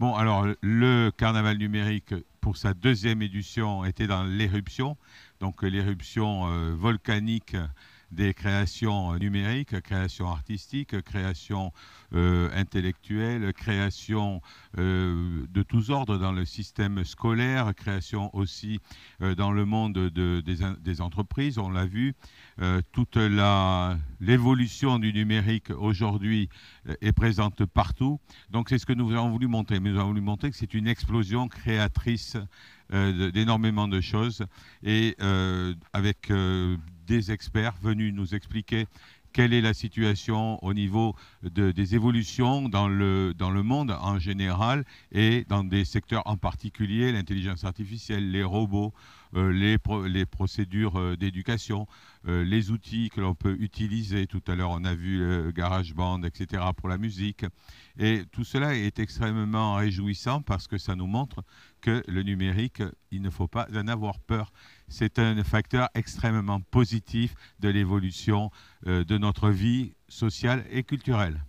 Bon, alors le carnaval numérique, pour sa deuxième édition, était dans l'éruption, donc l'éruption euh, volcanique des créations euh, numériques, créations artistiques, créations euh, intellectuelles, créations euh, de tous ordres dans le système scolaire, créations aussi dans le monde de, des, des, entreprises. On l'a vu, toute l'évolution du numérique aujourd'hui est présente partout. Donc c'est ce que nous avons voulu montrer. Nous avons voulu montrer que c'est une explosion créatrice d'énormément de choses et avec des experts venus nous expliquer quelle est la situation au niveau des évolutions dans le, dans le monde en général et dans des secteurs en particulier, l'intelligence artificielle, les robots, euh, les, procédures euh, d'éducation, euh, les outils que l'on peut utiliser. Tout à l'heure, on a vu le GarageBand, etc., pour la musique. Et tout cela est extrêmement réjouissant parce que ça nous montre que le numérique, il ne faut pas en avoir peur. C'est un facteur extrêmement positif de l'évolution euh, de notre vie sociale et culturelle.